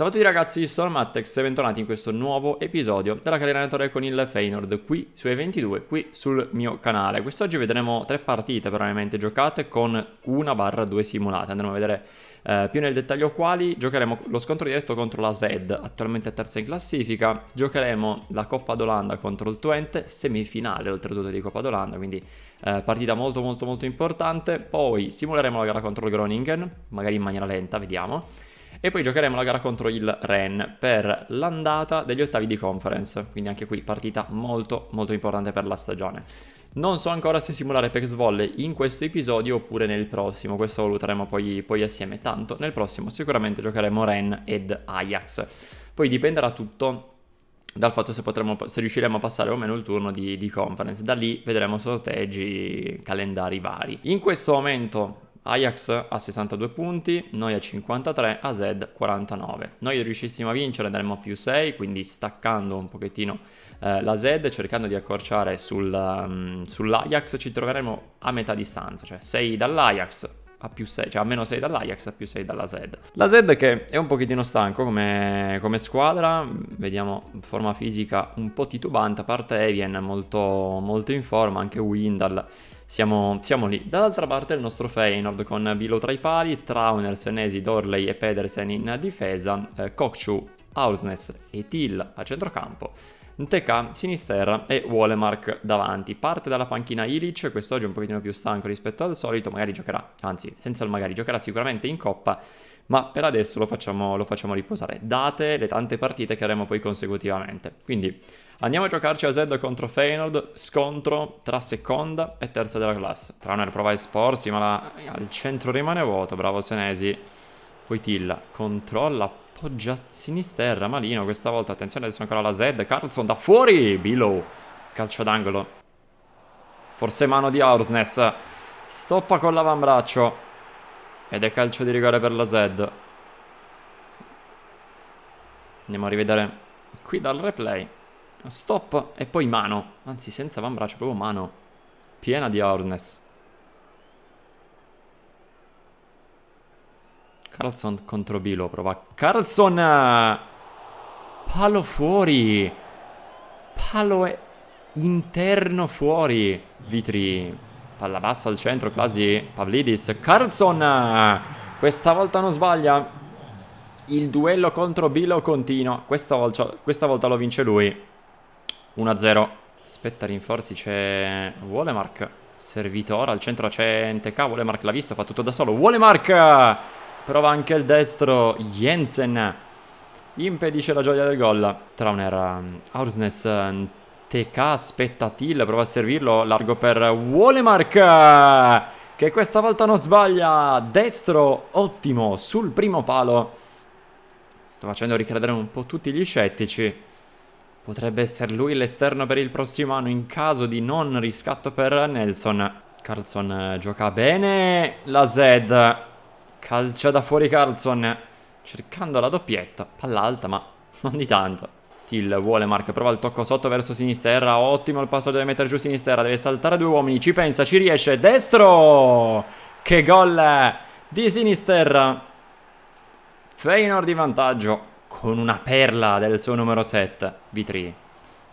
Salve a tutti ragazzi sono Mattex e bentornati in questo nuovo episodio della carriera allenatore con il Feynord qui su E22, qui sul mio canale. Quest'oggi vedremo tre partite probabilmente giocate con una barra due simulate, andremo a vedere eh, più nel dettaglio quali. Giocheremo lo scontro diretto contro la Zed, attualmente terza in classifica, giocheremo la Coppa d'Olanda contro il Twente, semifinale oltretutto di Coppa d'Olanda, quindi eh, partita molto molto molto importante. Poi simuleremo la gara contro il Groningen, magari in maniera lenta, vediamo e poi giocheremo la gara contro il Ren per l'andata degli ottavi di conference, quindi anche qui partita molto molto importante per la stagione. Non so ancora se simulare Pex Volley in questo episodio oppure nel prossimo, questo valuteremo poi, poi assieme, tanto nel prossimo sicuramente giocheremo Ren ed Ajax. Poi dipenderà tutto dal fatto se, potremo, se, riusciremo a passare o meno il turno di, di conference. Da lì vedremo sorteggi, calendari vari. In questo momento Ajax a 62 punti, noi a 53, AZ 49. Noi riuscissimo a vincere andremo a più 6, quindi staccando un pochettino eh, la Z, cercando di accorciare sul, um, sull'Ajax, ci troveremo a metà distanza, cioè 6 dall'Ajax, a più 6, cioè a meno 6 dall'Ajax, a più 6 dalla Zed. La Zed che è un pochettino stanco come, come squadra, vediamo forma fisica un po' titubante, a parte Evian molto, molto in forma, anche Windal, siamo, siamo lì. Dall'altra parte il nostro Feyenoord con Bilo tra i pali, Trauner, Senesi, Dorley e Pedersen in difesa, eh, Kokchu, Hausnes e Till a centrocampo. TK, Sinisterra e Wolemark davanti. Parte dalla panchina Ilic, quest'oggi è un pochettino più stanco rispetto al solito, magari giocherà, anzi senza il magari, giocherà sicuramente in Coppa, ma per adesso lo facciamo, lo facciamo riposare, date le tante partite che avremo poi consecutivamente. Quindi andiamo a giocarci a Zed contro Feynold, scontro tra seconda e terza della classe. Trauner prova a esporsi, ma la, al centro rimane vuoto, bravo Senesi. Poi Tilla controlla già sinistra, Malino questa volta, attenzione adesso ancora la Z, Carlson da fuori, Below, calcio d'angolo, forse mano di Aursnes, stoppa con l'avambraccio ed è calcio di rigore per la Z. Andiamo a rivedere qui dal replay, stop e poi mano, anzi senza avambraccio, proprio mano, piena di Aursnes. Carlson contro Bilo, prova Carlson! Palo fuori! Palo è interno fuori! Vitri, palla bassa al centro, quasi Pavlidis, Carlson! Questa volta non sbaglia, il duello contro Bilo continua, questa volta, questa volta lo vince lui, 1-0. Aspetta rinforzi, c'è Wolemark, servitore, al centro c'è Enteca, Wolemark l'ha visto, fa tutto da solo, Wolemark! Prova anche il destro, Jensen impedisce la gioia del gol. Trauner, eh, Aursnes, eh, TK, aspettatil, prova a servirlo, largo per Wolemark, che questa volta non sbaglia, destro, ottimo, sul primo palo. Sta facendo ricredere un po' tutti gli scettici. Potrebbe essere lui l'esterno per il prossimo anno in caso di non riscatto per Nelson. Carlson eh, gioca bene, la Zed Calcia da fuori Carlson. Cercando la doppietta. Palla alta, ma non di tanto. Till vuole Mark, prova il tocco sotto verso sinistra. Ottimo il passaggio, deve mettere giù sinistra. Deve saltare due uomini. Ci pensa, ci riesce. Destro! Che gol di sinistra. Feynor di vantaggio con una perla del suo numero 7. V3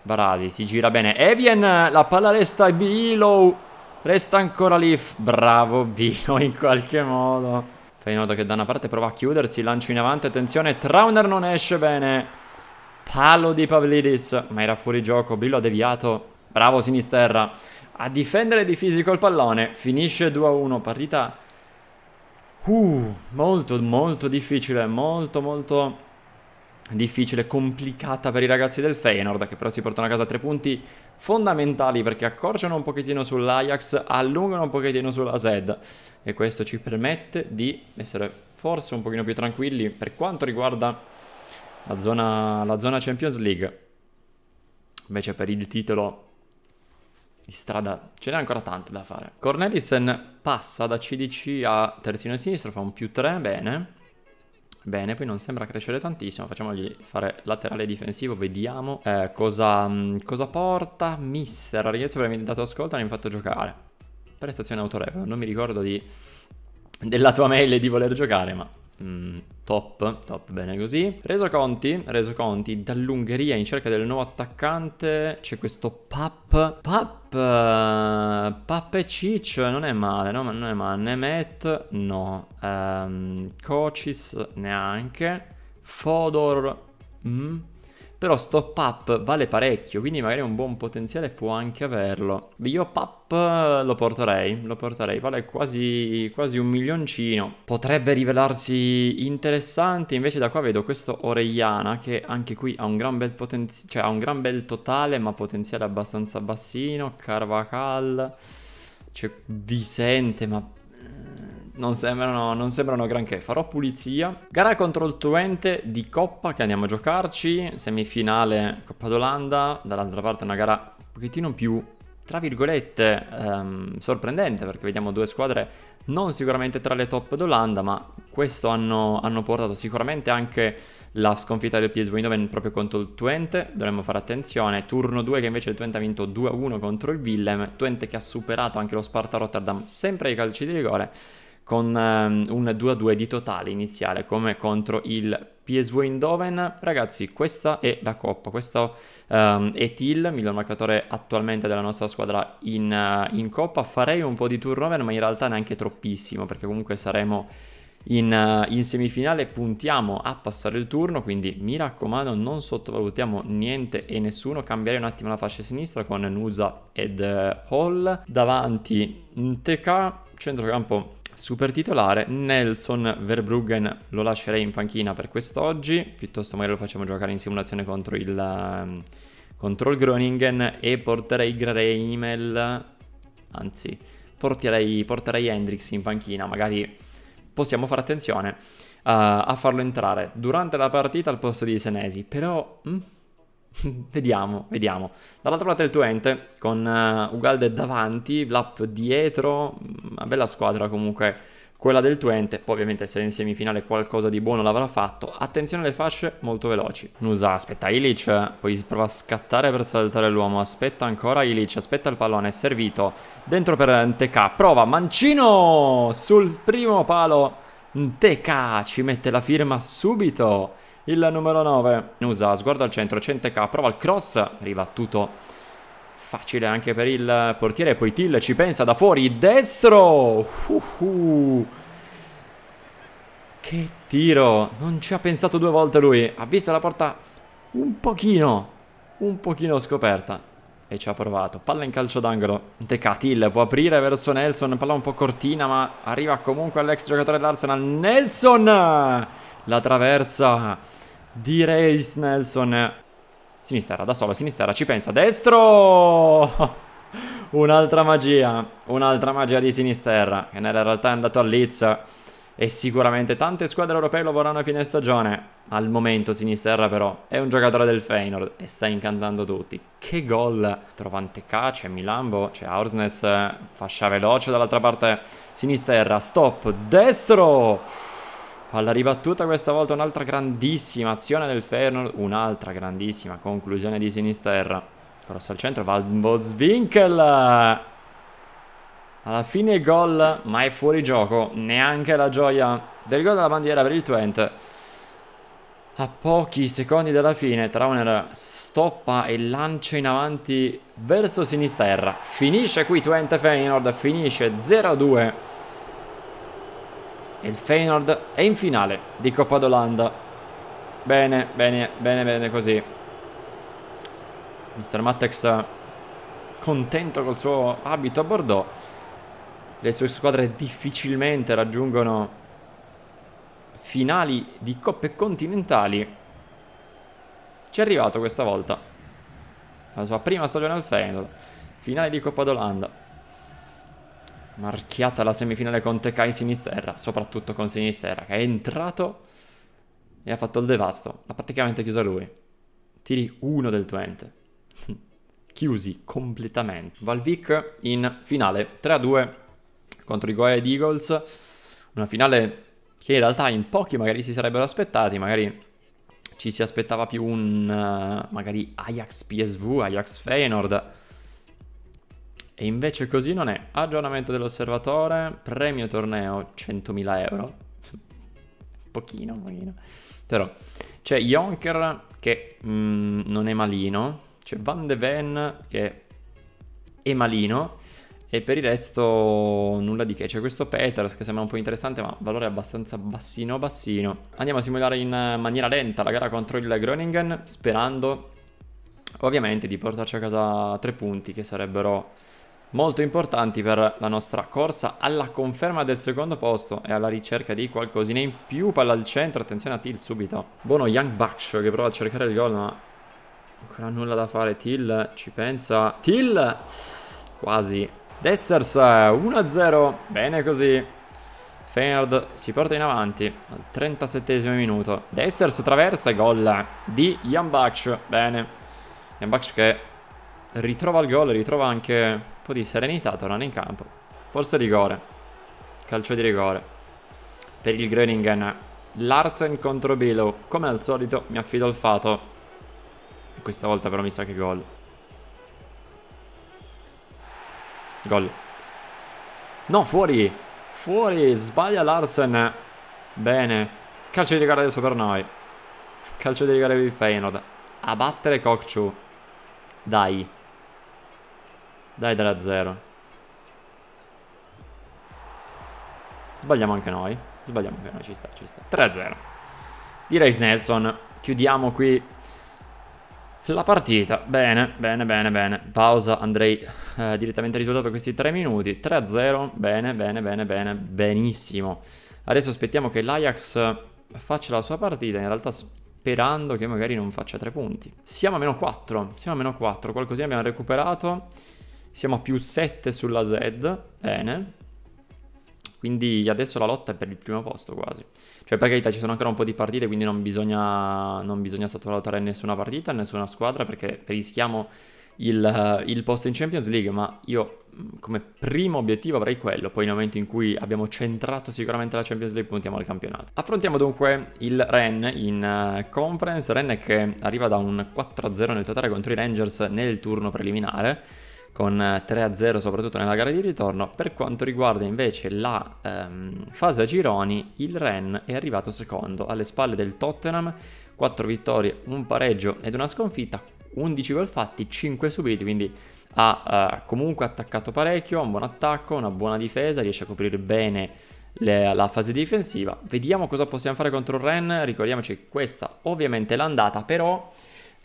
Barasi si gira bene. Evian la palla resta Bilo. Resta ancora lì. Bravo Bilo in qualche modo in modo che da una parte prova a chiudersi, lancio in avanti, attenzione, Trauner non esce bene. Palo di Pavlidis, ma era fuori gioco, Brillo ha deviato. Bravo Sinisterra. A difendere di fisico il pallone, finisce 2-1, partita... Uh, molto molto difficile, molto molto difficile, complicata per i ragazzi del Feyenoord che però si portano a casa tre punti fondamentali perché accorciano un pochettino sull'Ajax, allungano un pochettino sulla Zed e questo ci permette di essere forse un pochino più tranquilli per quanto riguarda la zona, la zona Champions League. Invece per il titolo di strada ce n'è ancora tanto da fare. Cornelissen passa da CDC a terzino sinistro, fa un più 3, bene. Bene, poi non sembra crescere tantissimo, facciamogli fare laterale difensivo, vediamo eh, cosa, mh, mm, cosa, porta. Mister, ragazzi, per avermi dato ascolto e mi fatto giocare. Prestazione autorevole, non mi ricordo di, della tua mail e di voler giocare, ma Mm, top, top, bene così. Reso conti, reso conti, dall'Ungheria in cerca del nuovo attaccante. C'è questo Pap. Pap. Eh, Pap e Cic, eh, non è male, no? Ma Non è male. Nemet, no. Um, ehm, Cocis, neanche. Fodor, mm, però stop up vale parecchio, quindi magari un buon potenziale può anche averlo. Io pap eh, lo porterei, lo porterei, vale quasi, quasi un milioncino. Potrebbe rivelarsi interessante, invece da qua vedo questo Orellana che anche qui ha un gran bel potenziale, cioè ha un gran bel totale ma potenziale abbastanza bassino. Carvacal, cioè Vicente, ma non sembrano, non sembrano granché. Farò pulizia. Gara contro il Twente di Coppa che andiamo a giocarci. Semifinale Coppa d'Olanda. Dall'altra parte una gara un pochettino più, tra virgolette, ehm, sorprendente perché vediamo due squadre non sicuramente tra le top d'Olanda, ma questo hanno, hanno, portato sicuramente anche la sconfitta del PSV Eindhoven proprio contro il Twente, dovremmo fare attenzione, turno 2 che invece il Twente ha vinto 2-1 contro il Willem, Twente che ha superato anche lo Sparta Rotterdam sempre ai calci di rigore, con um, un 2-2 di totale iniziale come contro il PSV Eindhoven. Ragazzi, questa è la coppa, questo um, è Till, miglior marcatore attualmente della nostra squadra in, uh, in coppa. Farei un po' di turnover, ma in realtà neanche troppissimo, perché comunque saremo in, eh, in semifinale, puntiamo a passare il turno, quindi mi raccomando non sottovalutiamo niente e nessuno. Cambierei un attimo la fascia sinistra con Nusa ed eh, Hall. Davanti TK, centrocampo Super titolare, Nelson Verbruggen lo lascerei in panchina per quest'oggi, piuttosto magari lo facciamo giocare in simulazione contro il, um, contro il Groningen e porterei Greimel, anzi porterei, porterei Hendrix in panchina, magari possiamo fare attenzione uh, a farlo entrare durante la partita al posto di Senesi, però... Mh, mm, vediamo, vediamo. Dall'altra parte il tuo ente, con uh, Ugalde davanti, Vlap dietro, una bella squadra comunque quella del Twente, poi ovviamente se in semifinale qualcosa di buono l'avrà fatto, attenzione alle fasce molto veloci. Nusa, aspetta Ilic, poi prova a scattare per saltare l'uomo, aspetta ancora Ilic, aspetta il pallone, è servito, dentro per NTK, prova Mancino sul primo palo, NTK ci mette la firma subito il numero 9. Usa sguardo al centro, 100k, prova il cross, ribattuto facile anche per il portiere. Poi Till ci pensa da fuori, destro! Uh, uh. Che tiro! Non ci ha pensato due volte lui. Ha visto la porta un pochino, un pochino scoperta. E ci ha provato. Palla in calcio d'angolo. Teca Till può aprire verso Nelson. Palla un po' cortina, ma arriva comunque all'ex giocatore dell'Arsenal. Nelson! La traversa di Reis Nelson. Sinistra da solo, sinistra ci pensa, destro! un'altra magia, un'altra magia di sinistra, che nella realtà è andato a Leeds e sicuramente tante squadre europee lo vorranno a fine stagione. Al momento Sinisterra però è un giocatore del Feynord e sta incantando tutti. Che gol! Trovante K, c'è Milambo, c'è Aursnes, eh, fascia veloce dall'altra parte Sinisterra, stop, destro! Palla ribattuta questa volta un'altra grandissima azione del Feyenoord, un'altra grandissima conclusione di sinistra. Cross al centro, va Alla fine gol, ma è fuori gioco, neanche la gioia del gol della bandiera per il Twente. A pochi secondi dalla fine, Trauner stoppa e lancia in avanti verso sinistra. Finisce qui Twente Feyenoord, finisce 0-2 il Feyenoord è in finale di Coppa d'Olanda. Bene, bene, bene, bene così. Mr. Mattex contento col suo abito a Bordeaux. Le sue squadre difficilmente raggiungono finali di coppe continentali. Ci è arrivato questa volta. La sua prima stagione al Feyenoord. Finale di Coppa d'Olanda marchiata la semifinale con Tekai Sinisterra, soprattutto con Sinisterra, che è entrato e ha fatto il devasto. L'ha praticamente chiusa lui. Tiri 1 del tuo ente. Chiusi completamente. Valvic in finale 3-2 contro i Goed Eagles. Una finale che in realtà in pochi magari si sarebbero aspettati, magari ci si aspettava più un uh, magari Ajax PSV, Ajax Feyenoord e invece così non è. Aggiornamento dell'osservatore, premio torneo 100.000 euro. pochino, pochino. Però c'è Jonker che mh, mm, non è malino, c'è Van de Ven che è malino e per il resto nulla di che. C'è questo Peters che sembra un po' interessante ma valore abbastanza bassino bassino. Andiamo a simulare in maniera lenta la gara contro il Groningen sperando ovviamente di portarci a casa tre punti che sarebbero molto importanti per la nostra corsa alla conferma del secondo posto e alla ricerca di qualcosina in più. Palla al centro, attenzione a Till subito. Buono Young Baksho che prova a cercare il gol ma ancora nulla da fare. Till ci pensa. Till! Quasi. Dessers 1-0. Bene così. Feyenoord si porta in avanti al 37 esimo minuto. Dessers traversa e gol di Jan Baksh. Bene. Jan Baksh che ritrova il gol, ritrova anche po' di serenità, tornano in campo. Forse rigore. Calcio di rigore. Per il Groningen. Larsen contro Bilo. Come al solito mi affido al fato. Questa volta però mi sa che gol. Gol. No, fuori. Fuori. Sbaglia Larsen. Bene. Calcio di rigore adesso per noi. Calcio di rigore per il Feyenoord. A battere Kokchu. Dai. Dai della 0. Sbagliamo anche noi. Sbagliamo anche noi, ci sta, ci sta. 3-0. Direi Snelson. Chiudiamo qui la partita. Bene, bene, bene, bene. Pausa, andrei eh, direttamente al risultato per questi 3 minuti. 3-0. Bene, bene, bene, bene. Benissimo. Adesso aspettiamo che l'Ajax faccia la sua partita. In realtà sperando che magari non faccia 3 punti. Siamo a meno 4. Siamo a meno 4. Qualcosina abbiamo recuperato. Siamo a più 7 sulla Z, bene. Quindi adesso la lotta è per il primo posto quasi. Cioè per carità ci sono ancora un po' di partite, quindi non bisogna, non bisogna sottovalutare nessuna partita, nessuna squadra, perché rischiamo il, il, posto in Champions League, ma io mm, come primo obiettivo avrei quello, poi nel momento in cui abbiamo centrato sicuramente la Champions League puntiamo al campionato. Affrontiamo dunque il Ren in eh, conference, Ren che arriva da un 4-0 nel totale contro i Rangers nel turno preliminare, con 3-0 eh, soprattutto nella gara di ritorno. Per quanto riguarda invece la ehm, fase a gironi, il Ren è arrivato secondo alle spalle del Tottenham, 4 vittorie, un pareggio ed una sconfitta, 11 gol fatti, 5 subiti, quindi ha eh, comunque attaccato parecchio, ha un buon attacco, una buona difesa, riesce a coprire bene le, la fase difensiva. Vediamo cosa possiamo fare contro il Ren, ricordiamoci che questa ovviamente è l'andata, però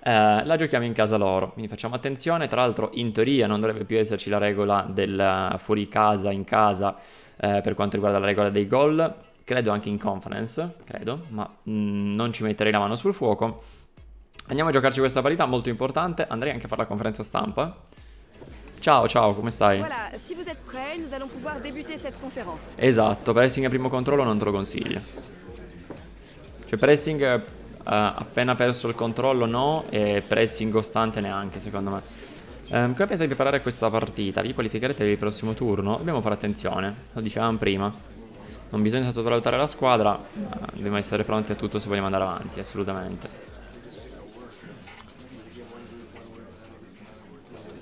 eh, la giochiamo in casa loro, quindi facciamo attenzione, tra l'altro in teoria non dovrebbe più esserci la regola del eh, fuori casa, in casa, eh, per quanto riguarda la regola dei gol, credo anche in conference, credo, ma mh, mm, non ci metterei la mano sul fuoco. Andiamo a giocarci questa parità molto importante, andrei anche a fare la conferenza stampa. Ciao, ciao, come stai? Voilà, si vous êtes prêts, nous allons pouvoir débuter cette conférence. Esatto, pressing a primo controllo non te lo consiglio. Cioè pressing eh, eh, appena perso il controllo no e pressing costante neanche secondo me. Um, come pensate di preparare questa partita? Vi qualificherete per il prossimo turno? Dobbiamo fare attenzione, lo dicevamo prima. Non bisogna sottovalutare la squadra, eh, dobbiamo essere pronti a tutto se vogliamo andare avanti, assolutamente.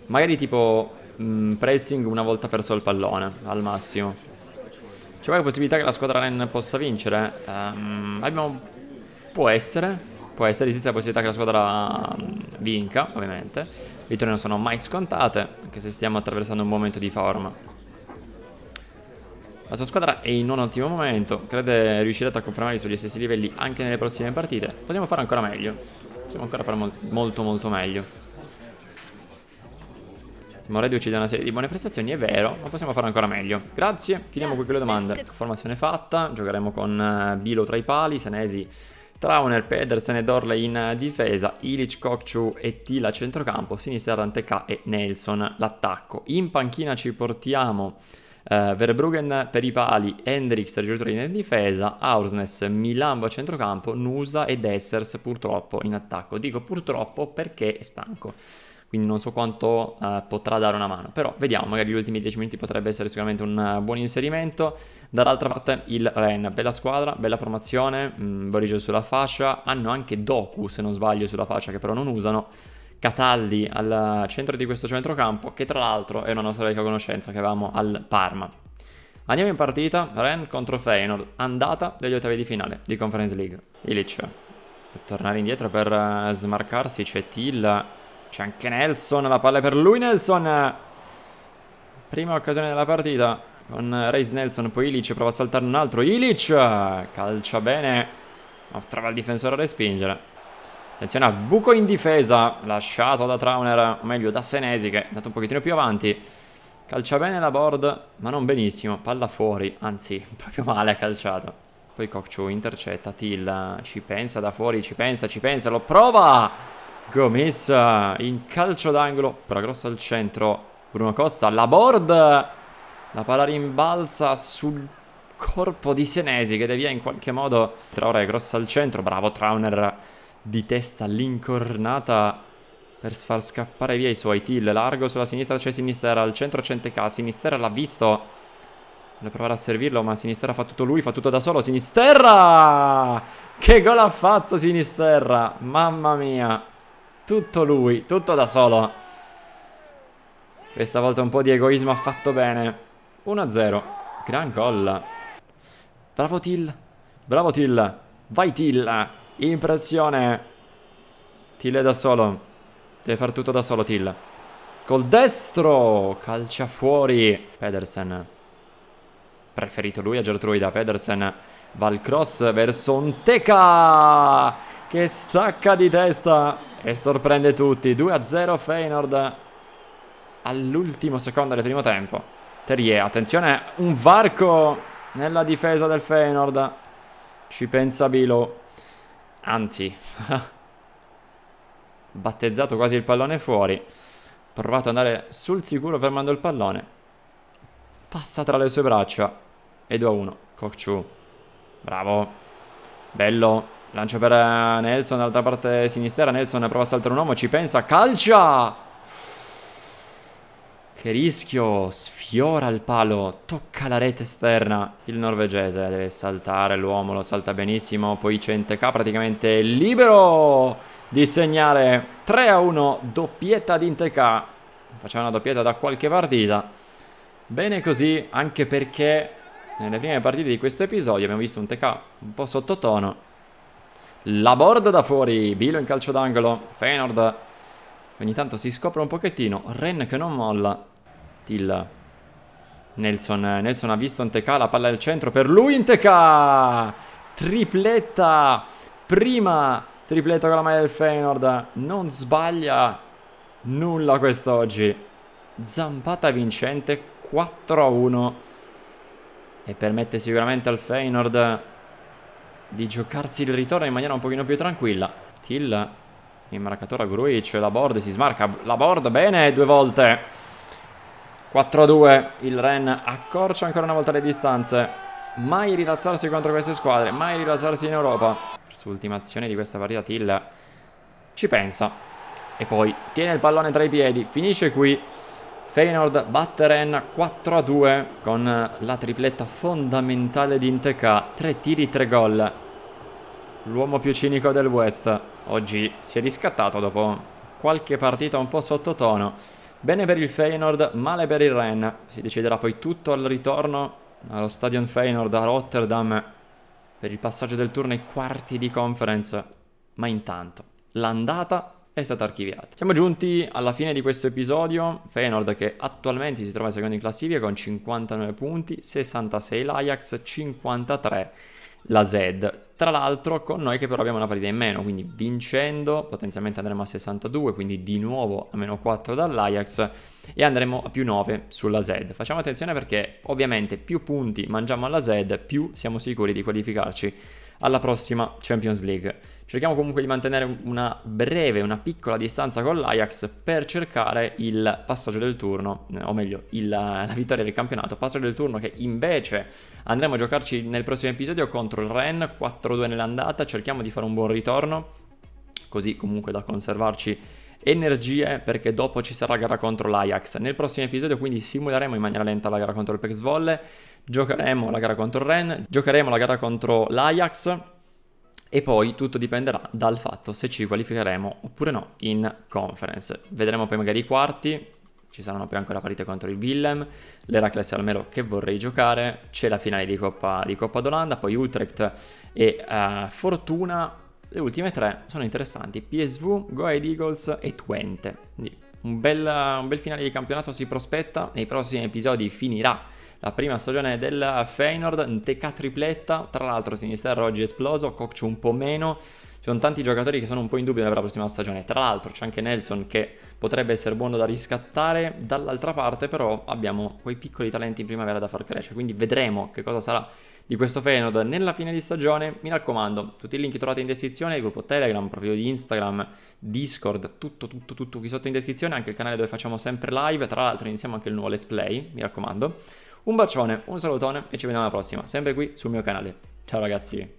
Magari tipo mh, mm, pressing una volta perso il pallone, al massimo. C'è qualche possibilità che la squadra Ren possa vincere? Um, abbiamo Può essere, può essere, esiste la possibilità che la squadra mm, vinca, ovviamente. Vittorie non sono mai scontate, anche se stiamo attraversando un momento di forma. La sua squadra è in un ottimo momento, crede riuscirete a confermarvi sugli stessi livelli anche nelle prossime partite. Possiamo fare ancora meglio, possiamo ancora fare mol molto molto meglio. Moredio ci dà una serie di buone prestazioni, è vero, ma possiamo fare ancora meglio. Grazie, chiudiamo qui quelle domande. Formazione fatta, giocheremo con eh, Bilo tra i pali, Senesi Trauner, Pedersen e Orley in difesa, Ilic, Kokciu e Tila a centrocampo, sinistra Ranteca e Nelson l'attacco. In panchina ci portiamo eh, Verbruggen per i pali, Hendrix addirittura in difesa, Ausnes, Milambo a centrocampo, Nusa ed Essers purtroppo in attacco. Dico purtroppo perché è stanco quindi non so quanto uh, potrà dare una mano, però vediamo, magari gli ultimi 10 minuti potrebbe essere sicuramente un uh, buon inserimento. Dall'altra parte il Ren, bella squadra, bella formazione, mh, mm, Borigio sulla fascia, hanno anche Doku se non sbaglio sulla fascia che però non usano. Cataldi al centro di questo centrocampo, che tra l'altro è una nostra vecchia conoscenza che avevamo al Parma. Andiamo in partita, Ren contro Feyenoord, andata degli ottavi di finale di Conference League. Ilic, tornare indietro per eh, smarcarsi, c'è Till c'è anche Nelson, la palla è per lui Nelson. Prima occasione della partita con Reis Nelson, poi Ilic prova a saltare un altro. Ilic calcia bene, ma trova il difensore a respingere. Attenzione a buco in difesa, lasciato da Trauner, o meglio da Senesi che è andato un pochettino più avanti. Calcia bene la board, ma non benissimo, palla fuori, anzi proprio male ha calciato. Poi Kokchu intercetta, Till ci pensa da fuori, ci pensa, ci pensa, lo prova! Gomis eh, in calcio d'angolo, però grossa al centro. Bruno Costa, la board. La palla rimbalza sul corpo di Senesi che devia in qualche modo. Traore grossa al centro, bravo Trauner di testa l'incornata per far scappare via i suoi Till. Largo sulla sinistra c'è Sinistera, al centro Centecà, Sinistera l'ha visto. Vuole provare a servirlo, ma Sinisterra fa tutto lui, fa tutto da solo. Sinisterra! Che gol ha fatto Sinisterra! Mamma mia! Tutto lui, tutto da solo. Questa volta un po' di egoismo ha fatto bene. 1-0. Gran gol. Bravo Till. Bravo Till. Vai Till. Impressione. Till è da solo. Deve far tutto da solo Till. Col destro. Calcia fuori. Pedersen. Preferito lui a Gertruida. Pedersen va al cross verso Onteca che stacca di testa e sorprende tutti. 2-0 Feynord all'ultimo secondo del primo tempo. Terrier, attenzione, un varco nella difesa del Feynord. Ci pensa Bilo. Anzi, battezzato quasi il pallone fuori. Provato ad andare sul sicuro fermando il pallone. Passa tra le sue braccia. E 2-1. Kokchu. Bravo. Bello. Lancio per eh, Nelson dall'altra parte sinistra. Nelson prova a saltare un uomo, ci pensa, calcia! Che rischio, sfiora il palo, tocca la rete esterna. Il norvegese deve saltare l'uomo, lo salta benissimo. Poi 100k praticamente libero di segnare 3 a 1, doppietta di Inteca. Faceva una doppietta da qualche partita. Bene così, anche perché nelle prime partite di questo episodio abbiamo visto un TK un po' sottotono la board da fuori, Bilo in calcio d'angolo, Feynord ogni tanto si scopre un pochettino, Ren che non molla, Till Nelson, Nelson ha visto Inteca, la palla al centro per lui Inteca, tripletta, prima tripletta con la maglia del Feynord, non sbaglia nulla quest'oggi, zampata vincente 4-1 e permette sicuramente al Feynord di giocarsi il ritorno in maniera un pochino più tranquilla. Till in marcatura Gruic, la board si smarca, la board bene due volte. 4-2, il Ren accorcia ancora una volta le distanze. Mai rilassarsi contro queste squadre, mai rilassarsi in Europa. Sull'ultima azione di questa partita Till ci pensa. E poi tiene il pallone tra i piedi, finisce qui. Feyenoord batte Ren 4-2 con la tripletta fondamentale di Inteca, 3 tiri, 3 gol. L'uomo più cinico del West oggi si è riscattato dopo qualche partita un po' sottotono. Bene per il Feyenoord, male per il Ren. Si deciderà poi tutto al ritorno allo Stadion Feyenoord a Rotterdam per il passaggio del turno ai quarti di conference. Ma intanto, l'andata è stata archiviata. Siamo giunti alla fine di questo episodio, Feyenoord che attualmente si trova secondo in classifica con 59 punti, 66 l'Ajax, 53 la Zed. Tra l'altro con noi che però abbiamo una partita in meno, quindi vincendo potenzialmente andremo a 62, quindi di nuovo a meno 4 dall'Ajax e andremo a più 9 sulla Zed. Facciamo attenzione perché ovviamente più punti mangiamo alla Zed, più siamo sicuri di qualificarci alla prossima Champions League cerchiamo comunque di mantenere una breve, una piccola distanza con l'Ajax per cercare il passaggio del turno, eh, o meglio, il, la vittoria del campionato, passaggio del turno che invece andremo a giocarci nel prossimo episodio contro il Ren, 4-2 nell'andata, cerchiamo di fare un buon ritorno, così comunque da conservarci energie perché dopo ci sarà gara contro l'Ajax. Nel prossimo episodio quindi simuleremo in maniera lenta la gara contro il Pex Volle, giocheremo la gara contro il Ren, giocheremo la gara contro l'Ajax e poi tutto dipenderà dal fatto se ci qualificheremo oppure no in conference. Vedremo poi magari i quarti, ci saranno poi ancora partite contro il Willem, l'Heracles almeno che vorrei giocare, c'è la finale di Coppa, di Coppa d'Olanda, poi Utrecht e uh, Fortuna. Le ultime tre sono interessanti, PSV, Go Ahead Eagles e Twente. Quindi un bel, un bel finale di campionato si prospetta, nei prossimi episodi finirà la prima stagione del Feynord, Teca tripletta, tra l'altro Sinisterra oggi è esploso, Coccio un po' meno, ci sono tanti giocatori che sono un po' in dubbio per la prossima stagione, tra l'altro c'è anche Nelson che potrebbe essere buono da riscattare, dall'altra parte però abbiamo quei piccoli talenti in primavera da far crescere, quindi vedremo che cosa sarà di questo Feynord nella fine di stagione. Mi raccomando, tutti i link trovate in descrizione, gruppo Telegram, profilo di Instagram, Discord, tutto, tutto, tutto qui sotto in descrizione, anche il canale dove facciamo sempre live, tra l'altro iniziamo anche il nuovo Let's Play, mi raccomando. Un bacione, un salutone e ci vediamo alla prossima, sempre qui sul mio canale. Ciao ragazzi!